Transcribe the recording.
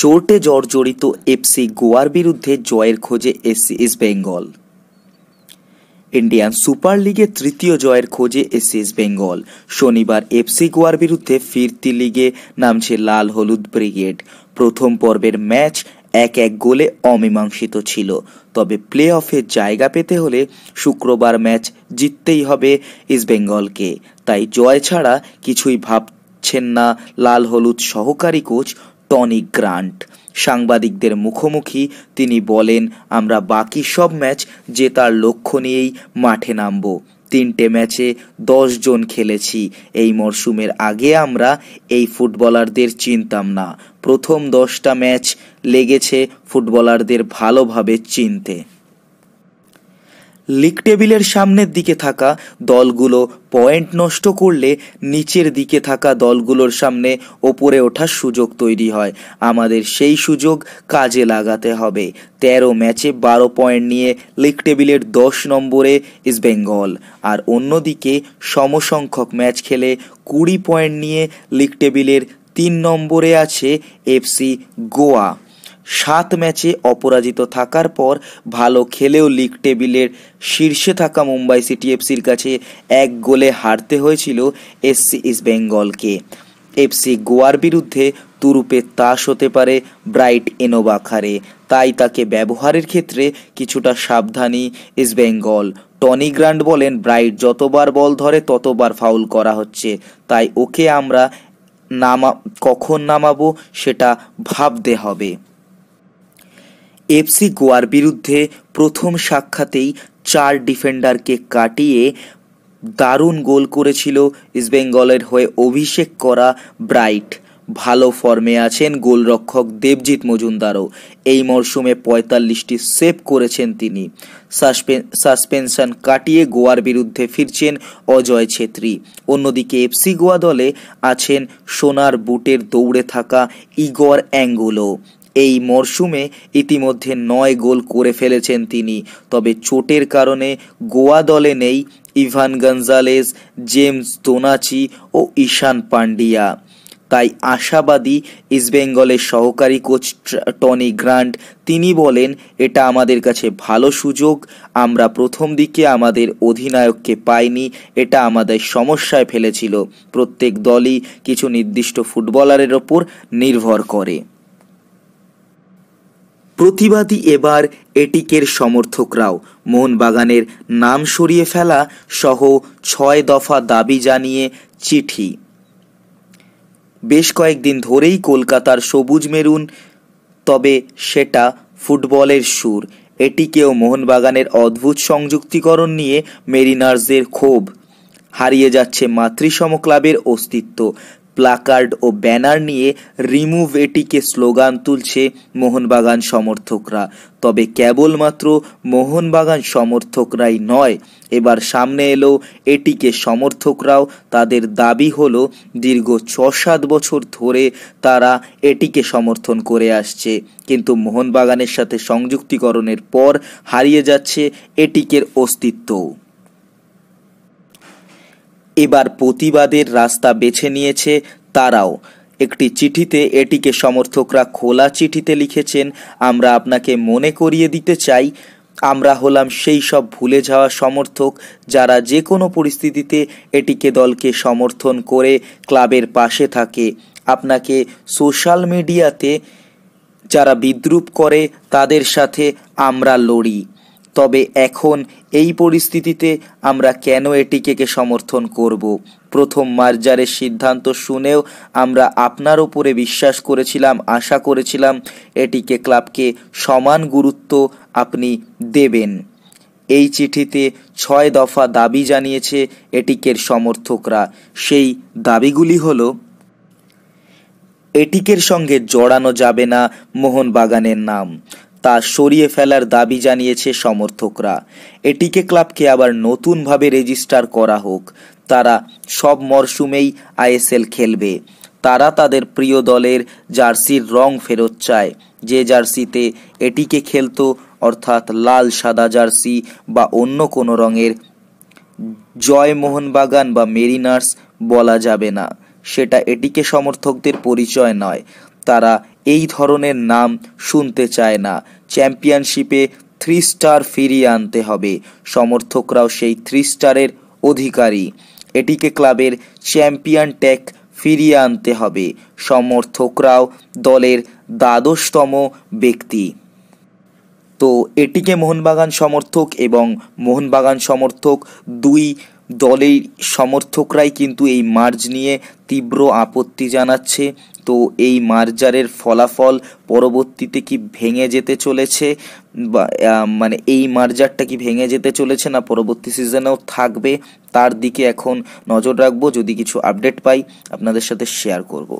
চোটে জর্জরিত এফসি গোয়ার বিরুদ্ধে জয়ের খোঁজে SC East Bengal Indian Super লিগে তৃতীয় জয়ের খোঁজে এসসি ইস্ট বেঙ্গল শনিবার এফসি গোয়ার বিরুদ্ধে ফিরতি লিগে নামছে লাল হলুদ ব্রিগেড প্রথম পর্বের ম্যাচ এক এক গোলে অমীমাংসিত ছিল তবে প্লে অফে জায়গা পেতে হলে শুক্রবার ম্যাচ জিততেই হবে ইস্টবেঙ্গলকে তাই জয় ছাড়া কিছুই ভাবছেন না লাল হলুদ সহকারী কোচ টনি গ্রান্ট সাংবাদিকদের মুখোমুখি তিনি বলেন আমরা বাকি সব ম্যাচ জেতার লক্ষ্য নিয়েই মাঠে নামব তিনটে ম্যাচে দশ জন খেলেছি এই মরশুমের আগে আমরা এই ফুটবলারদের চিনতাম না প্রথম দশটা ম্যাচ লেগেছে ফুটবলারদের ভালোভাবে চিনতে লিগ টেবিলের সামনের দিকে থাকা দলগুলো পয়েন্ট নষ্ট করলে নিচের দিকে থাকা দলগুলোর সামনে ওপরে ওঠার সুযোগ তৈরি হয় আমাদের সেই সুযোগ কাজে লাগাতে হবে তেরো ম্যাচে বারো পয়েন্ট নিয়ে লিগ টেবিলের দশ নম্বরে ইস্টবেঙ্গল আর অন্যদিকে সমসংখ্যক ম্যাচ খেলে কুড়ি পয়েন্ট নিয়ে লিগ টেবিলের তিন নম্বরে আছে এফসি গোয়া সাত ম্যাচে অপরাজিত থাকার পর ভালো খেলেও লিগ টেবিলের শীর্ষে থাকা মুম্বাই সিটি এফসির কাছে এক গোলে হারতে হয়েছিল এসসি ইস্টবেঙ্গলকে এফসি গোয়ার বিরুদ্ধে তুরুপে তাস হতে পারে ব্রাইট এনোবাখারে তাই তাকে ব্যবহারের ক্ষেত্রে কিছুটা সাবধানী ইস্টবেঙ্গল টনি গ্রান্ড বলেন ব্রাইট যতবার বল ধরে ততবার ফাউল করা হচ্ছে তাই ওকে আমরা নামা কখন নামাবো সেটা ভাবতে হবে এফসি গোয়ার বিরুদ্ধে প্রথম সাক্ষাতেই চার ডিফেন্ডারকে কাটিয়ে দারুণ গোল করেছিল ইস্টবেঙ্গলের হয়ে অভিষেক করা ব্রাইট ভালো ফর্মে আছেন গোলরক্ষক দেবজিৎ মজুমদারও এই মরশুমে পঁয়তাল্লিশটি সেভ করেছেন তিনি সাসপেনশন কাটিয়ে গোয়ার বিরুদ্ধে ফিরছেন অজয় ছেত্রী অন্যদিকে এফসি গোয়া দলে আছেন সোনার বুটের দৌড়ে থাকা ইগর অ্যাঙ্গুলো এই মরশুমে ইতিমধ্যে নয় গোল করে ফেলেছেন তিনি তবে চোটের কারণে গোয়া দলে নেই ইভান গঞ্জালেস জেমস তোনাচি ও ঈশান পান্ডিয়া তাই আশাবাদী ইস্টবেঙ্গলের সহকারী কোচ টনি গ্রান্ট তিনি বলেন এটা আমাদের কাছে ভালো সুযোগ আমরা প্রথম দিকে আমাদের অধিনায়ককে পাইনি এটা আমাদের সমস্যায় ফেলেছিল প্রত্যেক দলই কিছু নির্দিষ্ট ফুটবলারের ওপর নির্ভর করে প্রতিবাদী এবার এটিকের সমর্থকরাও মোহনবাগানের নাম সরিয়ে ফেলা সহ ছয় দফা দাবি জানিয়ে চিঠি বেশ কয়েকদিন ধরেই কলকাতার সবুজ মেরুন তবে সেটা ফুটবলের সুর এটিকেও মোহনবাগানের অদ্ভুত সংযুক্তিকরণ নিয়ে মেরিনার্সদের ক্ষোভ হারিয়ে যাচ্ছে মাতৃসম ক্লাবের অস্তিত্ব প্লাকার্ড ও ব্যানার নিয়ে রিমুভ এটিকে স্লোগান তুলছে মোহনবাগান সমর্থকরা তবে কেবলমাত্র মোহনবাগান সমর্থকরাই নয় এবার সামনে এলো এটিকে সমর্থকরাও তাদের দাবি হলো দীর্ঘ ছ সাত বছর ধরে তারা এটিকে সমর্থন করে আসছে কিন্তু মোহনবাগানের সাথে সংযুক্তিকরণের পর হারিয়ে যাচ্ছে এটিকের অস্তিত্বও এবার প্রতিবাদের রাস্তা বেছে নিয়েছে তারাও একটি চিঠিতে এটিকে সমর্থকরা খোলা চিঠিতে লিখেছেন আমরা আপনাকে মনে করিয়ে দিতে চাই আমরা হলাম সেই সব ভুলে যাওয়া সমর্থক যারা যে কোনো পরিস্থিতিতে এটিকে দলকে সমর্থন করে ক্লাবের পাশে থাকে আপনাকে সোশ্যাল মিডিয়াতে যারা বিদ্রুপ করে তাদের সাথে আমরা লড়ি তবে এখন এই পরিস্থিতিতে আমরা কেন এটিকে সমর্থন করব প্রথম মার্জারের সিদ্ধান্ত শুনেও আমরা আপনার ওপরে বিশ্বাস করেছিলাম আশা করেছিলাম এটিকে ক্লাবকে সমান গুরুত্ব আপনি দেবেন এই চিঠিতে ছয় দফা দাবি জানিয়েছে এটিকের সমর্থকরা সেই দাবিগুলি হল এটিকের সঙ্গে জড়ানো যাবে না মোহনবাগানের নাম তা সরিয়ে ফেলার দাবি জানিয়েছে সমর্থকরা এটিকে ক্লাবকে আবার নতুনভাবে রেজিস্টার করা হোক তারা সব মরশুমেই আইএসএল খেলবে তারা তাদের প্রিয় দলের জার্সির রং ফেরত চায় যে জার্সিতে এটিকে খেলতো অর্থাৎ লাল সাদা জার্সি বা অন্য কোনো রঙের জয়মোহনবাগান বা মেরিনার্স বলা যাবে না সেটা এটিকে সমর্থকদের পরিচয় নয় তারা এই ধরনের নাম শুনতে চায় না চ্যাম্পিয়নশিপে থ্রি স্টার ফিরিয়ে আনতে হবে সমর্থকরাও সেই থ্রি স্টারের অধিকারী এটিকে ক্লাবের চ্যাম্পিয়ন ট্যাক ফিরিয়ে আনতে হবে সমর্থকরাও দলের দ্বাদশতম ব্যক্তি তো এটিকে মোহনবাগান সমর্থক এবং মোহনবাগান সমর্থক দুই দলের সমর্থকরাই কিন্তু এই মার্জ নিয়ে তীব্র আপত্তি জানাচ্ছে তো এই মার্জারের ফলাফল পরবর্তীতে কি ভেঙে যেতে চলেছে বা মানে এই মার্জারটা কি ভেঙে যেতে চলেছে না পরবর্তী সিজনেও থাকবে তার দিকে এখন নজর রাখবো যদি কিছু আপডেট পাই আপনাদের সাথে শেয়ার করবো